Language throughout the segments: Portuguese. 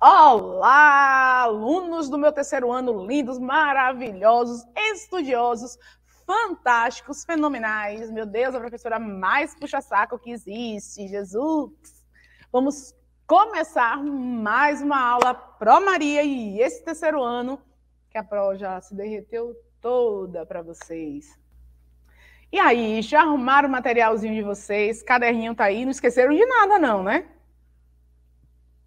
Olá, alunos do meu terceiro ano, lindos, maravilhosos, estudiosos, fantásticos, fenomenais. Meu Deus, a professora mais puxa-saco que existe, Jesus. Vamos começar mais uma aula Pro Maria e esse terceiro ano, que a Pro já se derreteu toda para vocês. E aí, já arrumaram o materialzinho de vocês? Caderninho tá aí, não esqueceram de nada não, né?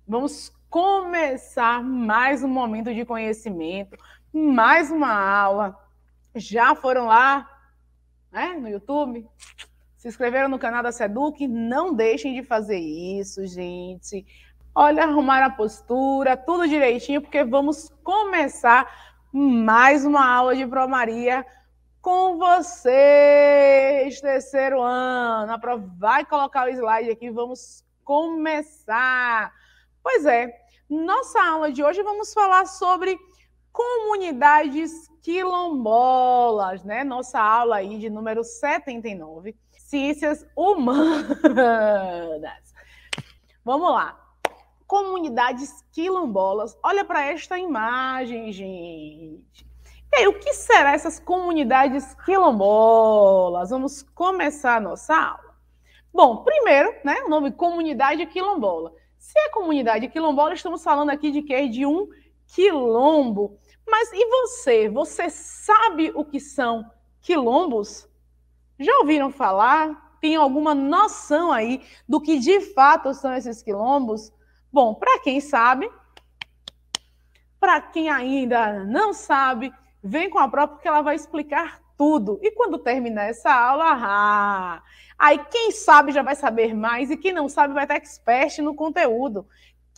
Vamos começar mais um momento de conhecimento, mais uma aula. Já foram lá né, no YouTube? Se inscreveram no canal da Seduc? Não deixem de fazer isso, gente. Olha, arrumar a postura, tudo direitinho, porque vamos começar mais uma aula de Promaria com vocês, terceiro ano. A Pro vai colocar o slide aqui, vamos começar. Pois é, nossa aula de hoje vamos falar sobre comunidades quilombolas, né? Nossa aula aí de número 79, ciências humanas. Vamos lá. Comunidades quilombolas. Olha para esta imagem, gente. E aí, o que serão essas comunidades quilombolas? Vamos começar a nossa aula. Bom, primeiro, né, o nome comunidade quilombola. Se é comunidade quilombola, estamos falando aqui de quê? De um quilombo. Mas e você? Você sabe o que são quilombos? Já ouviram falar? Tem alguma noção aí do que de fato são esses quilombos? Bom, para quem sabe, para quem ainda não sabe, vem com a própria que ela vai explicar tudo. E quando terminar essa aula, ah, aí quem sabe já vai saber mais e quem não sabe vai estar expert no conteúdo.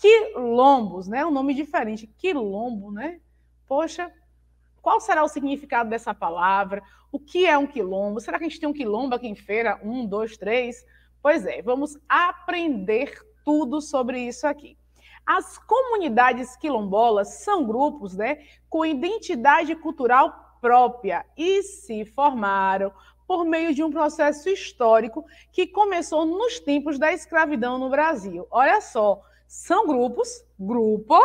Quilombos, né? Um nome diferente. Quilombo, né? Poxa, qual será o significado dessa palavra? O que é um quilombo? Será que a gente tem um quilombo aqui em feira? Um, dois, três? Pois é, vamos aprender tudo sobre isso aqui. As comunidades quilombolas são grupos né, com identidade cultural própria e se formaram por meio de um processo histórico que começou nos tempos da escravidão no Brasil. Olha só, são grupos, grupo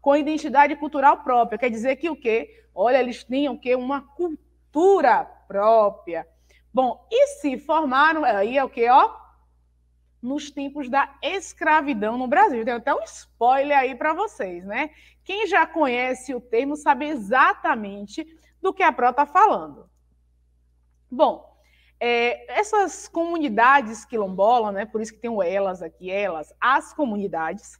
com identidade cultural própria. Quer dizer que o quê? Olha, eles tinham que uma cultura própria. Bom, e se formaram é, aí é o quê, ó? Nos tempos da escravidão no Brasil. Tem até um spoiler aí para vocês, né? Quem já conhece o termo sabe exatamente do que a pró está falando. Bom, é, essas comunidades quilombolas, né, por isso que tem o elas aqui, elas, as comunidades,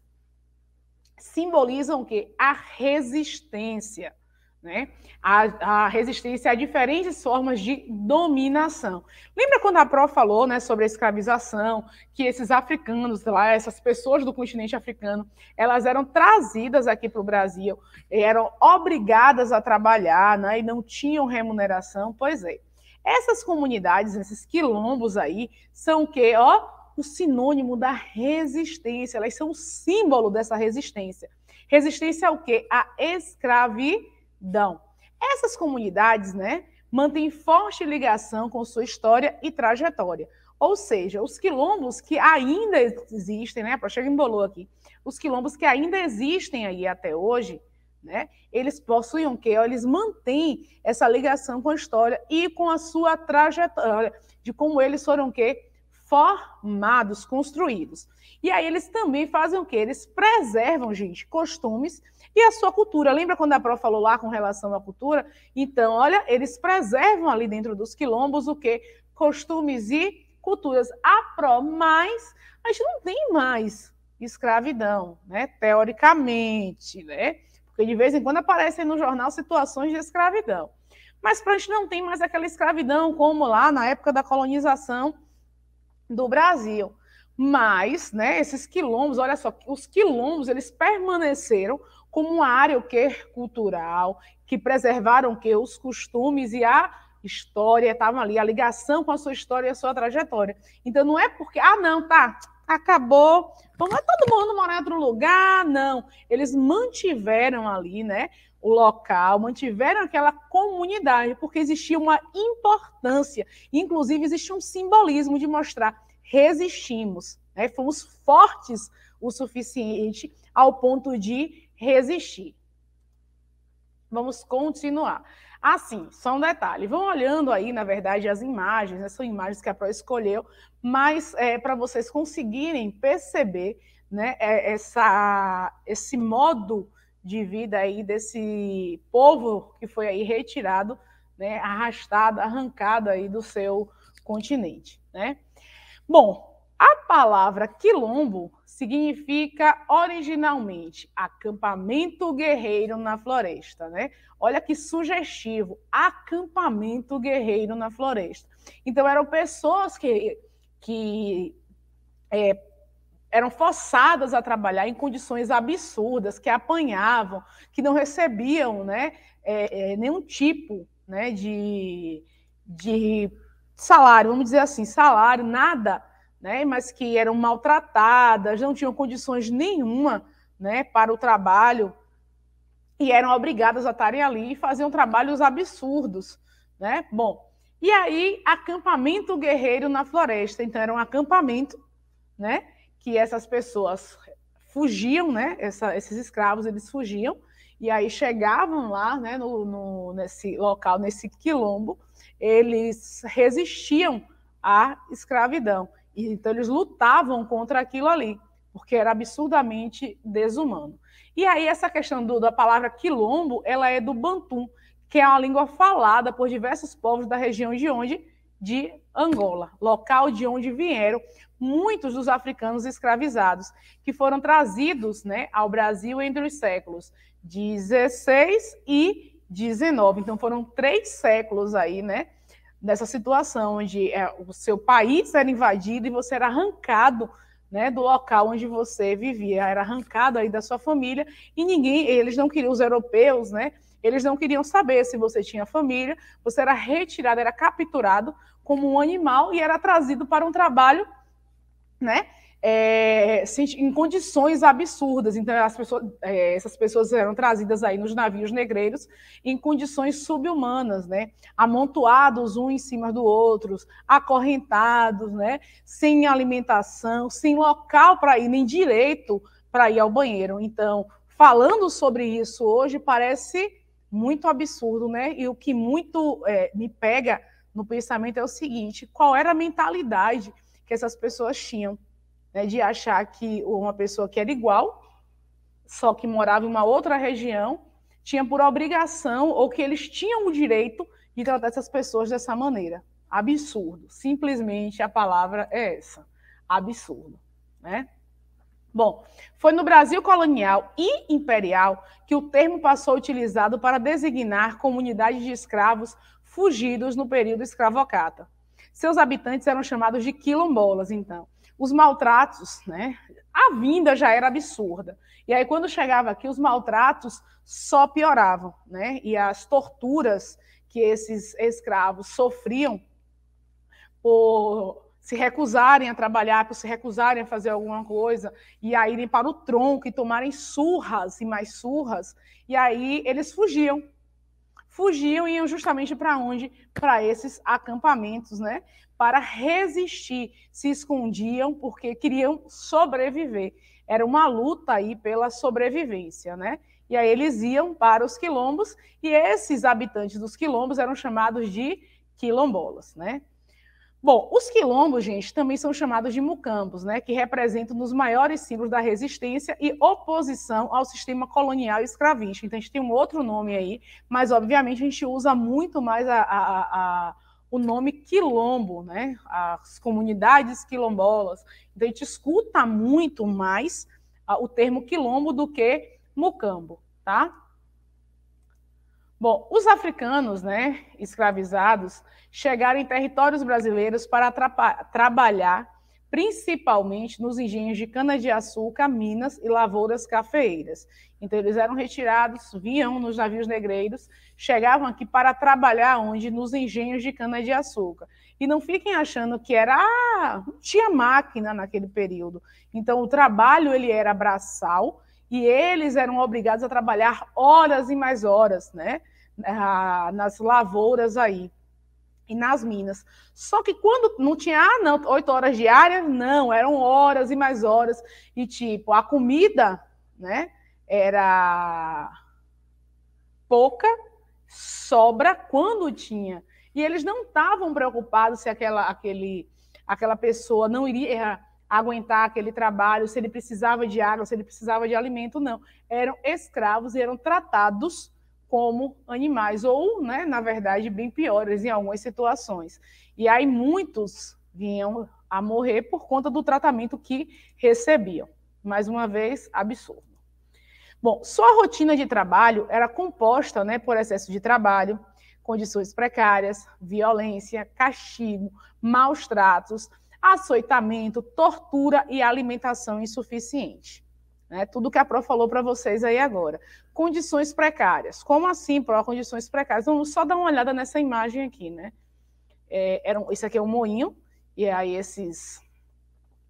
simbolizam que? A resistência. Né? A, a, resistência a diferentes formas de dominação. Lembra quando a Pro falou né, sobre a escravização, que esses africanos lá, essas pessoas do continente africano, elas eram trazidas aqui para o Brasil, eh, eram obrigadas a trabalhar né, e não tinham remuneração? Pois é. Essas comunidades, esses quilombos aí, são o quê? Ó, o sinônimo da resistência, elas são o símbolo dessa resistência. Resistência ao quê? A escravidão dão. Essas comunidades, né, mantêm forte ligação com sua história e trajetória. Ou seja, os quilombos que ainda existem, né, para chegar em bolô aqui, os quilombos que ainda existem aí até hoje, né, eles possuem o quê? Eles mantêm essa ligação com a história e com a sua trajetória de como eles foram o quê? formados, construídos. E aí eles também fazem o que? Eles preservam, gente, costumes e a sua cultura. Lembra quando a Pro falou lá com relação à cultura? Então, olha, eles preservam ali dentro dos quilombos o que? Costumes e culturas. A Pro, mas a gente não tem mais escravidão, né? Teoricamente, né? Porque de vez em quando aparecem no jornal situações de escravidão. Mas para a gente não tem mais aquela escravidão como lá na época da colonização do Brasil. Mas, né, esses quilombos, olha só, os quilombos, eles permaneceram como uma área o que cultural, que preservaram que os costumes e a história estavam ali, a ligação com a sua história e a sua trajetória. Então não é porque, ah, não, tá, acabou, vamos todo mundo morar em outro lugar, não. Eles mantiveram ali, né, o local, mantiveram aquela comunidade, porque existia uma importância, inclusive existia um simbolismo de mostrar resistimos, né, fomos fortes o suficiente ao ponto de resistir. Vamos continuar. Assim, só um detalhe. Vão olhando aí, na verdade, as imagens, né? são imagens que a Pro escolheu, mas é, para vocês conseguirem perceber né, é, essa, esse modo de vida aí desse povo que foi aí retirado, né, arrastado, arrancado aí do seu continente. Né? Bom, a palavra quilombo significa originalmente acampamento guerreiro na floresta, né? Olha que sugestivo, acampamento guerreiro na floresta. Então eram pessoas que, que é, eram forçadas a trabalhar em condições absurdas, que apanhavam, que não recebiam, né, é, é, nenhum tipo, né, de, de salário, vamos dizer assim, salário, nada né, mas que eram maltratadas, não tinham condições nenhuma né, para o trabalho e eram obrigadas a estarem ali e faziam trabalhos absurdos. Né? Bom, e aí, acampamento guerreiro na floresta. Então, era um acampamento né, que essas pessoas fugiam, né, essa, esses escravos eles fugiam, e aí chegavam lá né, no, no, nesse local, nesse quilombo, eles resistiam à escravidão. E, então, eles lutavam contra aquilo ali, porque era absurdamente desumano. E aí, essa questão do, da palavra quilombo, ela é do bantum, que é uma língua falada por diversos povos da região de onde? De Angola, local de onde vieram muitos dos africanos escravizados, que foram trazidos né, ao Brasil entre os séculos 16 e 19. Então foram três séculos aí, né, nessa situação onde é, o seu país era invadido e você era arrancado né, do local onde você vivia, era arrancado aí da sua família e ninguém, eles não queriam os europeus, né? Eles não queriam saber se você tinha família, você era retirado, era capturado como um animal e era trazido para um trabalho, né? é, em condições absurdas. Então, pessoas, é, essas pessoas eram trazidas aí nos navios negreiros em condições subhumanas, né? amontoados um em cima do outro, acorrentados, né? sem alimentação, sem local para ir, nem direito para ir ao banheiro. Então, falando sobre isso hoje parece muito absurdo, né? E o que muito é, me pega no pensamento é o seguinte: qual era a mentalidade que essas pessoas tinham? né, de achar que uma pessoa que era igual, só que morava em uma outra região, tinha por obrigação ou que eles tinham o direito de tratar essas pessoas dessa maneira. Absurdo. Simplesmente a palavra é essa. Absurdo, né? Bom, foi no Brasil colonial e imperial que o termo passou a utilizado para designar comunidades de escravos fugidos no período escravocata. Seus habitantes eram chamados de quilombolas, então, os maltratos, né? A vinda já era absurda. E aí, quando chegava aqui, os maltratos só pioravam, né? E as torturas que esses escravos sofriam por se recusarem a trabalhar, por se recusarem a fazer alguma coisa, e a irem para o tronco e tomarem surras e mais surras, e aí eles fugiam, fugiam e iam justamente para onde? Para esses acampamentos, né? Para resistir, se escondiam porque queriam sobreviver. Era uma luta aí pela sobrevivência, né? E aí eles iam para os quilombos e esses habitantes dos quilombos eram chamados de quilombolas, né? Bom, os quilombos, gente, também são chamados de mucambos, né, que representam um dos maiores símbolos da resistência e oposição ao sistema colonial escravista. Então, a gente tem um outro nome aí, mas, obviamente, a gente usa muito mais a, a, a, o nome quilombo, né, as comunidades quilombolas. Então, a gente escuta muito mais ah, o termo quilombo do que mucambo, tá? Bom, os africanos, né, escravizados, chegaram em territórios brasileiros para trabalhar principalmente nos engenhos de cana-de-açúcar, minas e lavouras cafeeiras. Então, eles eram retirados, vinham nos navios negreiros, chegavam aqui para trabalhar onde? Nos engenhos de cana-de-açúcar. E não fiquem achando que era. Ah, tinha máquina naquele período. Então, o trabalho ele era braçal e eles eram obrigados a trabalhar horas e mais horas, né? Ah, nas lavouras aí e nas minas. Só que quando não tinha, ah, não, oito horas diárias, não, eram horas e mais horas. E tipo, a comida, né, era pouca, sobra quando tinha. E eles não estavam preocupados se aquela, aquele, aquela pessoa não iria aguentar aquele trabalho, se ele precisava de água, se ele precisava de alimento, não. Eram escravos e eram tratados como animais, ou, né, na verdade, bem piores em algumas situações. E aí muitos vinham a morrer por conta do tratamento que recebiam. Mais uma vez, absurdo. Bom, sua rotina de trabalho era composta né, por excesso de trabalho, condições precárias, violência, castigo, maus tratos açoitamento, tortura e alimentação insuficiente. Né? Tudo que a Pro falou para vocês aí agora. Condições precárias. Como assim, Pro, condições precárias? Vamos só dar uma olhada nessa imagem aqui, né? É, era, isso aqui é um moinho, e aí esses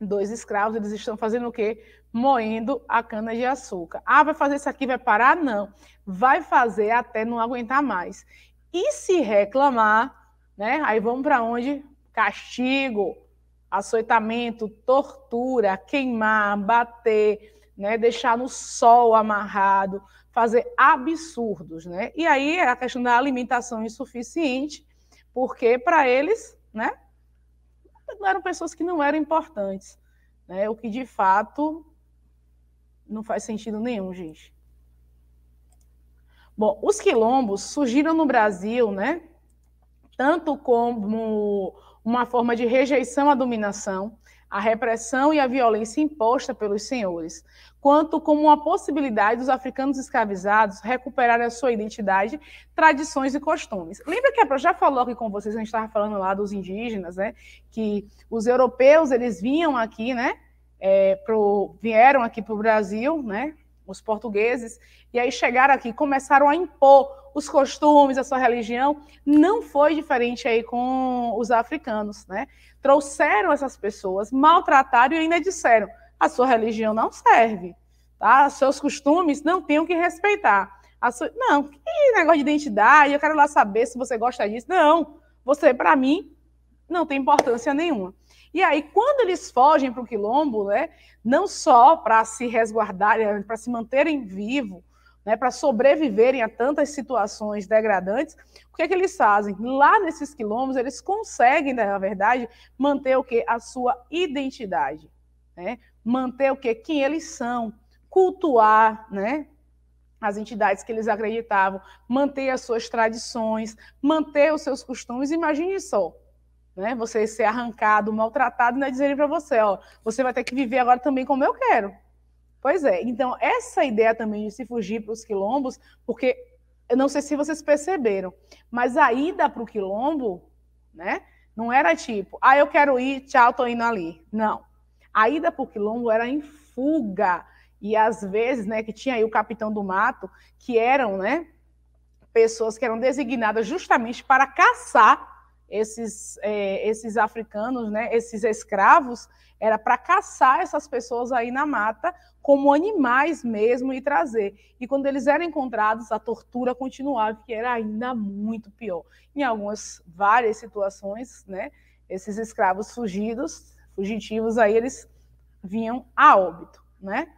dois escravos, eles estão fazendo o quê? Moendo a cana de açúcar. Ah, vai fazer isso aqui, vai parar? Não. Vai fazer até não aguentar mais. E se reclamar, né? Aí vamos para onde? Castigo açoitamento, tortura, queimar, bater, né, deixar no sol amarrado, fazer absurdos, né? E aí a questão da alimentação insuficiente, porque para eles, né, eram pessoas que não eram importantes, né? O que de fato não faz sentido nenhum, gente. Bom, os quilombos surgiram no Brasil, né? Tanto como uma forma de rejeição à dominação, à repressão e à violência imposta pelos senhores, quanto como uma possibilidade dos africanos escravizados recuperarem a sua identidade, tradições e costumes. Lembra que a Pro já falou aqui com vocês, a gente estava falando lá dos indígenas, né? Que os europeus, eles vinham aqui, né? É, pro, vieram aqui para o Brasil, né? Os portugueses, e aí chegaram aqui, começaram a impor os costumes, a sua religião, não foi diferente aí com os africanos, né? Trouxeram essas pessoas, maltrataram e ainda disseram: a sua religião não serve, tá? Seus costumes não o que respeitar. Sua... Não, que negócio de identidade, eu quero lá saber se você gosta disso. Não, você, para mim, não tem importância nenhuma. E aí, quando eles fogem para o quilombo, né, não só para se resguardarem, para se manterem vivos, né, para sobreviverem a tantas situações degradantes, o que é que eles fazem? Lá nesses quilombos, eles conseguem, né, na verdade, manter o que? A sua identidade. Né? Manter o que? Quem eles são. Cultuar, né? as entidades que eles acreditavam, manter as suas tradições, manter os seus costumes. Imagine só, né? Você ser arrancado, maltratado, e é né, dizerem para você, ó, você vai ter que viver agora também como eu quero. Pois é, então essa ideia também de se fugir para os quilombos, porque eu não sei se vocês perceberam, mas a ida para o quilombo, né? Não era tipo, ah, eu quero ir, tchau, tô indo ali. Não. A ida para o quilombo era em fuga. E às vezes, né, que tinha aí o capitão do mato, que eram, né, pessoas que eram designadas justamente para caçar esses, é, esses africanos, né, esses escravos, era para caçar essas pessoas aí na mata como animais mesmo e trazer. E quando eles eram encontrados, a tortura continuava, que era ainda muito pior. Em algumas várias situações, né, esses escravos fugidos, fugitivos aí, eles vinham a óbito, né?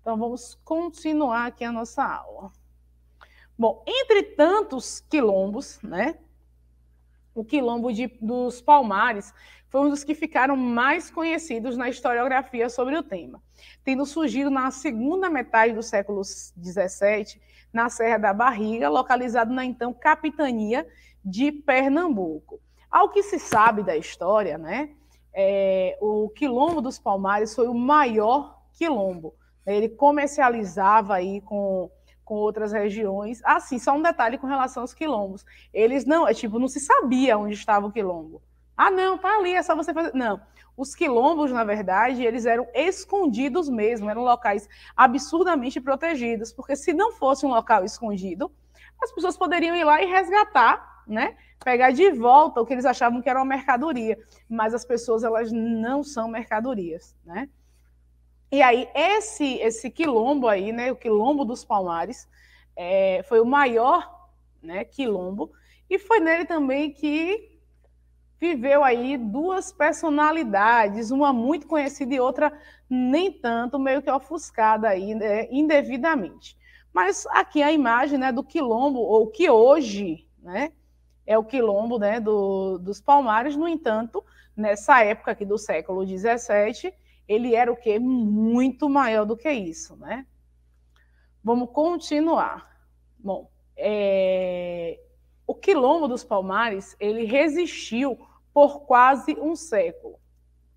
Então vamos continuar aqui a nossa aula. Bom, entre tantos quilombos, né, o Quilombo de, dos Palmares, foi um dos que ficaram mais conhecidos na historiografia sobre o tema, tendo surgido na segunda metade do século XVII, na Serra da Barriga, localizado na então capitania de Pernambuco. Ao que se sabe da história, né, é, o Quilombo dos Palmares foi o maior quilombo. Né, ele comercializava aí com com outras regiões. Ah, sim, só um detalhe com relação aos quilombos. Eles não, é tipo, não se sabia onde estava o quilombo. Ah, não, tá ali, é só você fazer. Não. Os quilombos, na verdade, eles eram escondidos mesmo, eram locais absurdamente protegidos, porque se não fosse um local escondido, as pessoas poderiam ir lá e resgatar, né? Pegar de volta o que eles achavam que era uma mercadoria, mas as pessoas elas não são mercadorias, né? E aí, esse, esse quilombo aí, né, o quilombo dos Palmares, é, foi o maior né, quilombo, e foi nele também que viveu aí duas personalidades, uma muito conhecida e outra nem tanto, meio que ofuscada aí, né, indevidamente. Mas aqui a imagem né, do quilombo, ou que hoje né, é o quilombo né, do, dos Palmares, no entanto, nessa época aqui do século XVII, ele era o quê? Muito maior do que isso, né? Vamos continuar. Bom, é... o quilombo dos Palmares ele resistiu por quase um século.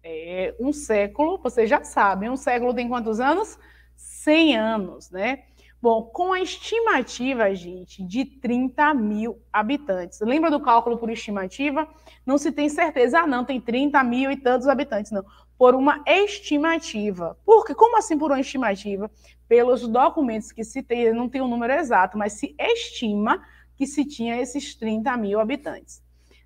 É... um século, vocês já sabem, um século tem quantos anos? 100 anos, né? Bom, com a estimativa, gente, de 30 mil habitantes. Lembra do cálculo por estimativa? Não se tem certeza, ah, não, tem 30 mil e tantos habitantes, não por uma estimativa. Por quê? Como assim por uma estimativa? Pelos documentos que se tem, não tem o um número exato, mas se estima que se tinha esses 30 mil habitantes.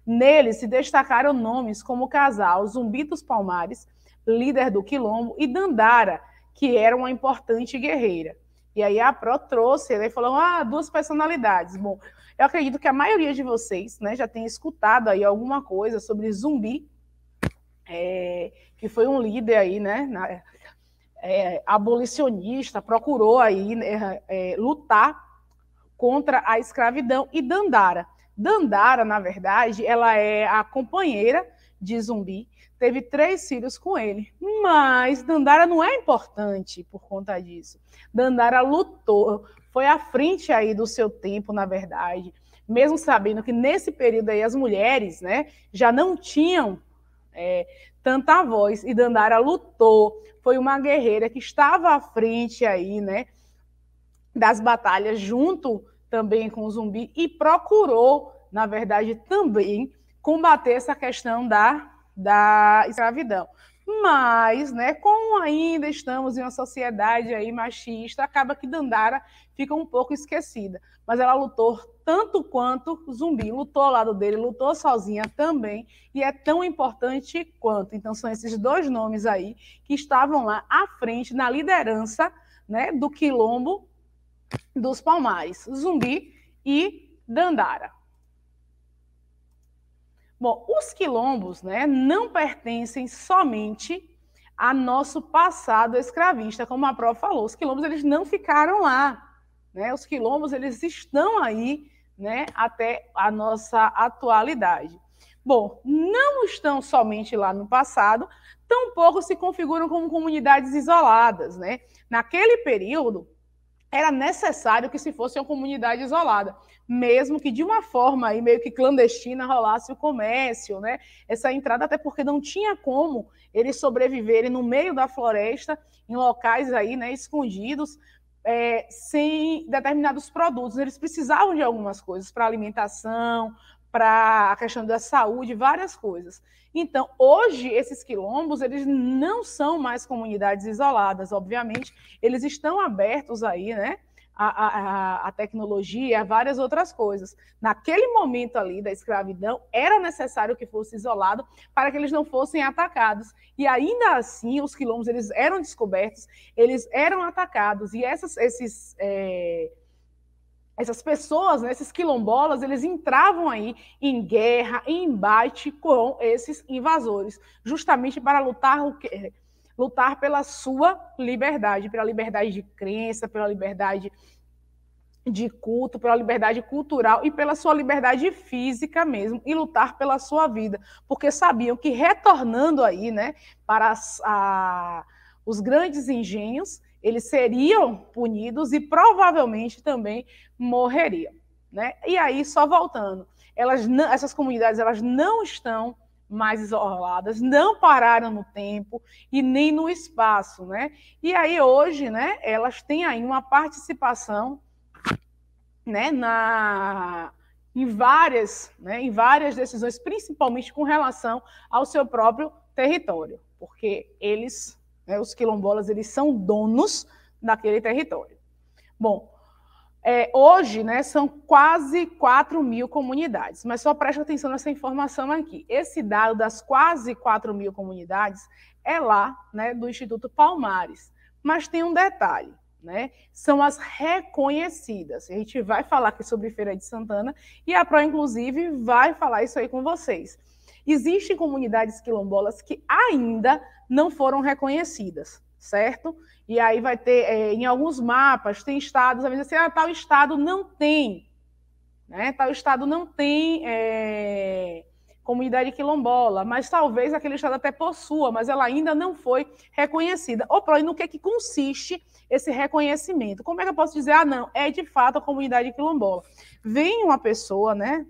Nele se destacaram nomes como o casal Zumbi dos Palmares, líder do Quilombo, e Dandara, que era uma importante guerreira. E aí a Pro trouxe, ele né, falou, ah, duas personalidades. Bom, eu acredito que a maioria de vocês né, já tem escutado aí alguma coisa sobre zumbi, é, que foi um líder aí, né, na, é, abolicionista, procurou aí né, é, é, lutar contra a escravidão e Dandara. Dandara, na verdade, ela é a companheira de Zumbi, teve três filhos com ele, mas Dandara não é importante por conta disso. Dandara lutou, foi à frente aí do seu tempo, na verdade, mesmo sabendo que nesse período aí as mulheres, né, já não tinham é, tanta voz. E Dandara lutou, foi uma guerreira que estava à frente aí, né, das batalhas junto também com o zumbi e procurou, na verdade, também combater essa questão da, da escravidão mas, né, como ainda estamos em uma sociedade aí machista, acaba que Dandara fica um pouco esquecida. Mas ela lutou tanto quanto Zumbi lutou ao lado dele, lutou sozinha também, e é tão importante quanto. Então são esses dois nomes aí que estavam lá à frente na liderança, né, do quilombo dos Palmares, Zumbi e Dandara. Bom, os quilombos né, não pertencem somente a nosso passado escravista, como a Pro falou. Os quilombos eles não ficaram lá. Né? Os quilombos eles estão aí né, até a nossa atualidade. Bom, não estão somente lá no passado, tampouco se configuram como comunidades isoladas. Né? Naquele período, era necessário que se fosse uma comunidade isolada mesmo que de uma forma aí meio que clandestina rolasse o comércio, né? Essa entrada até porque não tinha como eles sobreviverem no meio da floresta, em locais aí, né, escondidos, é, sem determinados produtos. Eles precisavam de algumas coisas para alimentação, para a questão da saúde, várias coisas. Então, hoje esses quilombos, eles não são mais comunidades isoladas, obviamente, eles estão abertos aí, né? a, a, a, tecnologia, várias outras coisas. Naquele momento ali da escravidão, era necessário que fosse isolado para que eles não fossem atacados. E ainda assim, os quilombos eles eram descobertos, eles eram atacados. E essas, esses. É essas pessoas, né, esses quilombolas, eles entravam aí em guerra, em embate com esses invasores, justamente para lutar lutar pela sua liberdade, pela liberdade de crença, pela liberdade de culto, pela liberdade cultural e pela sua liberdade física mesmo, e lutar pela sua vida, porque sabiam que retornando aí, né, para as, a, os grandes engenhos, eles seriam punidos e provavelmente também morreriam, né? E aí só voltando, elas não, essas comunidades elas não estão mais isoladas, não pararam no tempo e nem no espaço, né? E aí hoje, né, elas têm aí uma participação, né, na em várias, né, em várias decisões, principalmente com relação ao seu próprio território, porque eles, né, os quilombolas, eles são donos daquele território. Bom, é, hoje, né, são quase 4 mil comunidades, mas só preste atenção nessa informação aqui. Esse dado das quase 4 mil comunidades é lá, né, do Instituto Palmares. Mas tem um detalhe, né? São as reconhecidas. A gente vai falar aqui sobre Feira de Santana e a Pro, inclusive, vai falar isso aí com vocês. Existem comunidades quilombolas que ainda não foram reconhecidas certo? E aí vai ter, é, em alguns mapas, tem estados, às vezes assim, ah, tal estado não tem, né? Tal estado não tem é, comunidade quilombola, mas talvez aquele estado até possua, mas ela ainda não foi reconhecida. Opa, e no que, é que consiste esse reconhecimento? Como é que eu posso dizer, ah, não, é de fato a comunidade quilombola? Vem uma pessoa, né?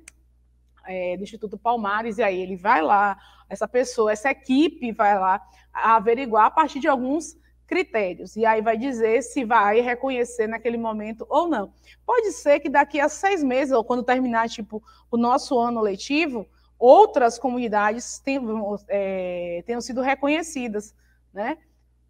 é, do Instituto Palmares, e aí ele vai lá, essa pessoa, essa equipe vai lá averiguar a partir de alguns critérios. E aí vai dizer se vai reconhecer naquele momento ou não. Pode ser que daqui a seis meses, ou quando terminar tipo, o nosso ano letivo, outras comunidades tenham, é, tenham sido reconhecidas, né?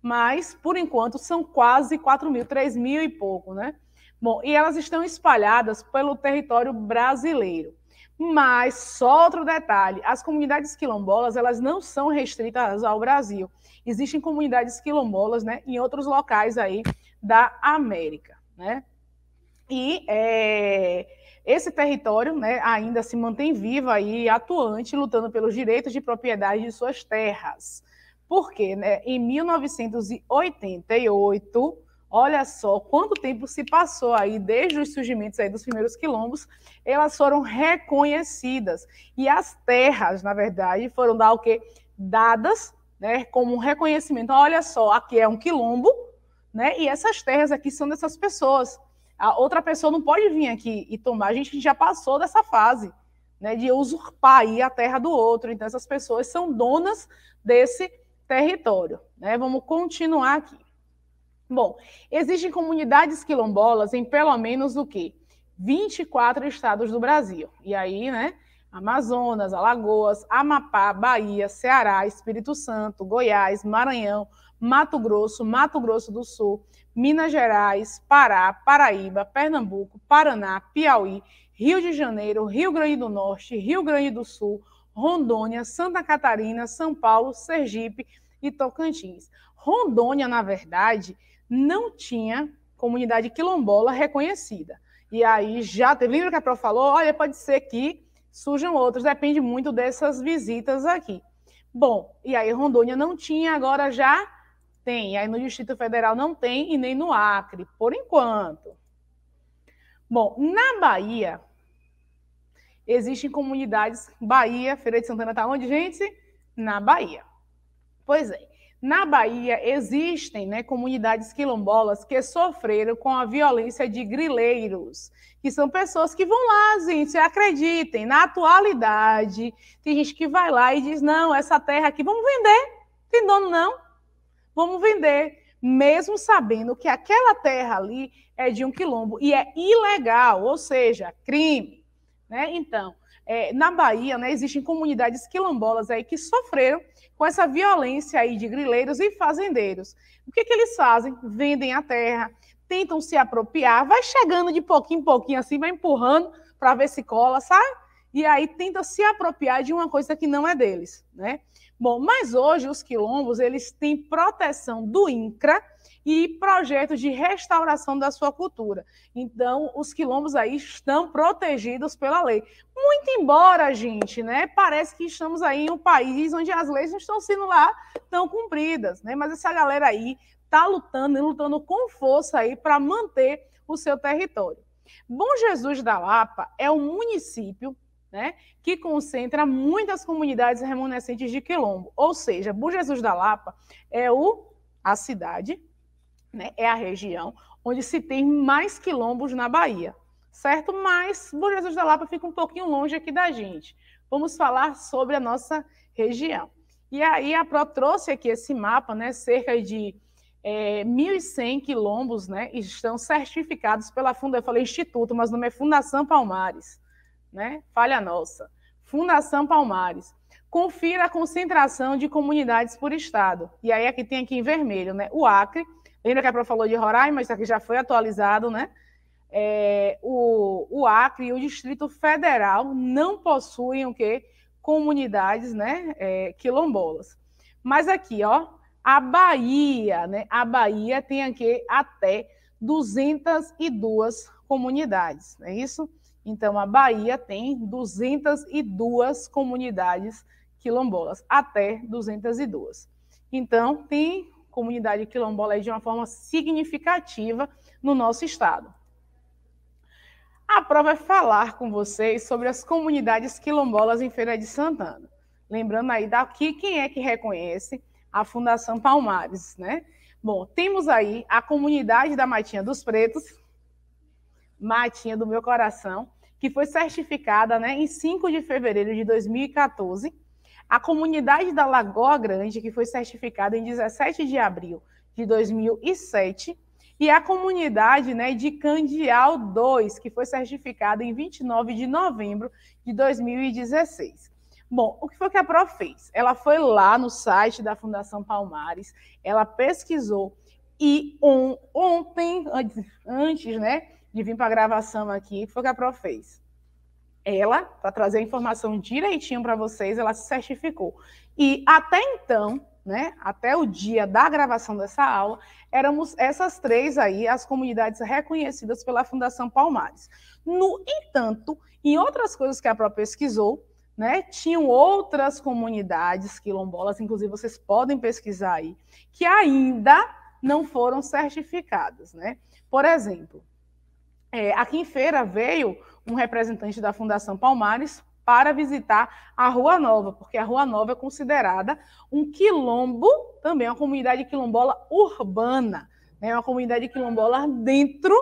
Mas, por enquanto, são quase 4 mil, 3 mil e pouco, né? Bom, e elas estão espalhadas pelo território brasileiro. Mas só outro detalhe, as comunidades quilombolas, elas não são restritas ao Brasil. Existem comunidades quilombolas, né, em outros locais aí da América, né? E é, esse território né, ainda se mantém vivo e atuante, lutando pelos direitos de propriedade de suas terras. Porque né, em 1988, Olha só quanto tempo se passou aí desde os surgimentos aí dos primeiros quilombos, elas foram reconhecidas e as terras, na verdade, foram dar o quê? Dadas, né, como um reconhecimento. Olha só, aqui é um quilombo, né? E essas terras aqui são dessas pessoas. A outra pessoa não pode vir aqui e tomar. A gente já passou dessa fase, né, de usurpar aí a terra do outro. Então essas pessoas são donas desse território, né? Vamos continuar aqui. Bom, existem comunidades quilombolas em pelo menos o quê? 24 estados do Brasil. E aí, né? Amazonas, Alagoas, Amapá, Bahia, Ceará, Espírito Santo, Goiás, Maranhão, Mato Grosso, Mato Grosso do Sul, Minas Gerais, Pará, Paraíba, Pernambuco, Paraná, Piauí, Rio de Janeiro, Rio Grande do Norte, Rio Grande do Sul, Rondônia, Santa Catarina, São Paulo, Sergipe e Tocantins. Rondônia, na verdade, não tinha comunidade quilombola reconhecida. E aí já teve, lembra que a Pro falou? Olha, pode ser que surjam outros, depende muito dessas visitas aqui. Bom, e aí Rondônia não tinha, agora já tem. E aí no Distrito Federal não tem e nem no Acre, por enquanto. Bom, na Bahia, existem comunidades. Bahia, Feira de Santana está onde, gente? Na Bahia. Pois é. Na Bahia, existem né, comunidades quilombolas que sofreram com a violência de grileiros, que são pessoas que vão lá, gente, acreditem, na atualidade, tem gente que vai lá e diz, não, essa terra aqui, vamos vender, tem dono não, vamos vender, mesmo sabendo que aquela terra ali é de um quilombo e é ilegal, ou seja, crime. Né? Então, é, na Bahia, né, existem comunidades quilombolas aí que sofreram com essa violência aí de grileiros e fazendeiros. O que, que eles fazem? Vendem a terra, tentam se apropriar, vai chegando de pouquinho em pouquinho assim, vai empurrando para ver se cola, sabe? E aí tenta se apropriar de uma coisa que não é deles, né? Bom, mas hoje os quilombos, eles têm proteção do INCRA, e projetos de restauração da sua cultura. Então, os quilombos aí estão protegidos pela lei. Muito embora, gente, né, parece que estamos aí em um país onde as leis não estão sendo lá tão cumpridas, né? Mas essa galera aí está lutando e lutando com força aí para manter o seu território. Bom Jesus da Lapa é um município né, que concentra muitas comunidades remanescentes de quilombo. Ou seja, Bom Jesus da Lapa é o, a cidade né, é a região onde se tem mais quilombos na Bahia, certo? Mas Bom Jesus da Lapa fica um pouquinho longe aqui da gente. Vamos falar sobre a nossa região. E aí a Pro trouxe aqui esse mapa, né? Cerca de é, 1.100 quilombos, né? Estão certificados pela Funda, eu falei Instituto, mas o nome é Fundação Palmares, né? Falha nossa. Fundação Palmares. Confira a concentração de comunidades por estado. E aí aqui tem aqui em vermelho, né? O Acre, Lembra que a Pro falou de Roraima, isso aqui já foi atualizado, né? É, o, o Acre e o Distrito Federal não possuem o quê? Comunidades né? É, quilombolas. Mas aqui, ó, a Bahia, né? A Bahia tem aqui até 202 comunidades, não é isso? Então, a Bahia tem 202 comunidades quilombolas, até 202. Então, tem comunidade quilombola de uma forma significativa no nosso estado. A prova é falar com vocês sobre as comunidades quilombolas em Feira de Santana. Lembrando aí daqui quem é que reconhece a Fundação Palmares, né? Bom, temos aí a comunidade da Matinha dos Pretos, Matinha do meu coração, que foi certificada né, em 5 de fevereiro de 2014 a comunidade da Lagoa Grande, que foi certificada em 17 de abril de 2007, e a comunidade né, de Candial 2, que foi certificada em 29 de novembro de 2016. Bom, o que foi que a Prof fez? Ela foi lá no site da Fundação Palmares, ela pesquisou e on, ontem, antes né, de vir para a gravação aqui, o que foi que a Prof fez? Ela, para trazer a informação direitinho para vocês, ela se certificou. E até então, né, até o dia da gravação dessa aula, éramos essas três aí as comunidades reconhecidas pela Fundação Palmares. No entanto, em outras coisas que a própria pesquisou, né, tinham outras comunidades quilombolas, inclusive vocês podem pesquisar aí, que ainda não foram certificadas, né? Por exemplo, é, aqui em Feira veio um representante da Fundação Palmares para visitar a Rua Nova, porque a Rua Nova é considerada um quilombo, também é uma comunidade quilombola urbana, né? É uma comunidade quilombola dentro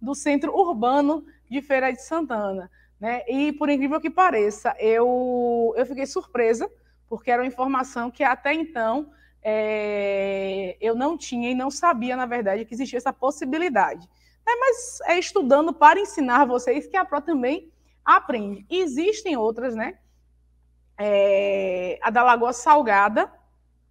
do centro urbano de Feira de Santana. Né? E por incrível que pareça, eu, eu fiquei surpresa, porque era uma informação que até então é, eu não tinha e não sabia, na verdade, que existia essa possibilidade. É, mas é estudando para ensinar vocês que a Pro também aprende. Existem outras, né? É, a da Lagoa Salgada,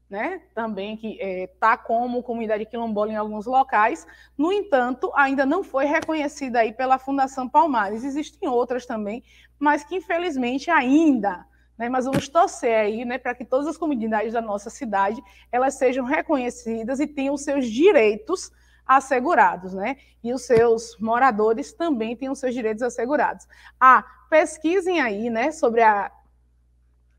né? Também que está é, tá como comunidade quilombola em alguns locais. No entanto, ainda não foi reconhecida aí pela Fundação Palmares. Existem outras também, mas que infelizmente ainda. Né, mas vamos torcer aí, né, para que todas as comunidades da nossa cidade elas sejam reconhecidas e tenham seus direitos assegurados, né? E os seus moradores também têm os seus direitos assegurados. Ah, pesquisem aí, né, sobre a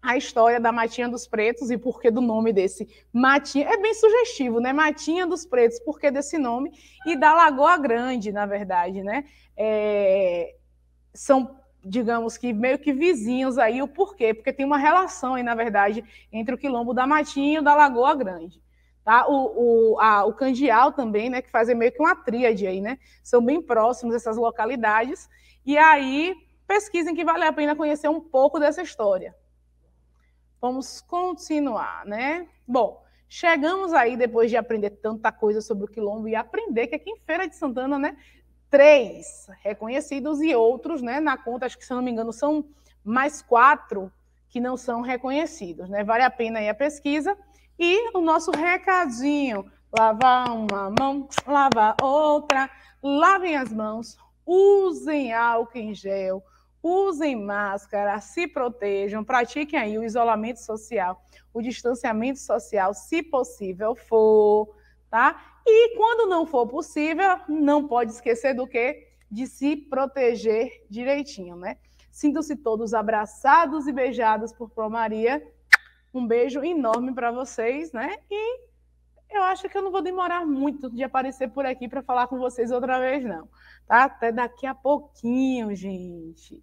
a história da Matinha dos Pretos e por que do nome desse Matinha. É bem sugestivo, né? Matinha dos Pretos, por que desse nome? E da Lagoa Grande, na verdade, né? É... São, digamos que, meio que vizinhos aí o porquê, porque tem uma relação aí, na verdade, entre o quilombo da Matinha e o da Lagoa Grande. Tá? O, o, a, o Candial também, né, que fazem meio que uma tríade aí, né? São bem próximos essas localidades. E aí, pesquisem que vale a pena conhecer um pouco dessa história. Vamos continuar, né? Bom, chegamos aí depois de aprender tanta coisa sobre o quilombo e aprender que aqui em Feira de Santana, né, três reconhecidos e outros, né, na conta, acho que se não me engano, são mais quatro que não são reconhecidos, né? Vale a pena aí a pesquisa. E o nosso recadinho: lavar uma mão, lavar outra, lavem as mãos, usem álcool em gel, usem máscara, se protejam, pratiquem aí o isolamento social, o distanciamento social, se possível for, tá? E quando não for possível, não pode esquecer do que? De se proteger direitinho, né? Sintam-se todos abraçados e beijados por Pro Maria um beijo enorme para vocês, né? E eu acho que eu não vou demorar muito de aparecer por aqui para falar com vocês outra vez, não. Tá? Até daqui a pouquinho, gente.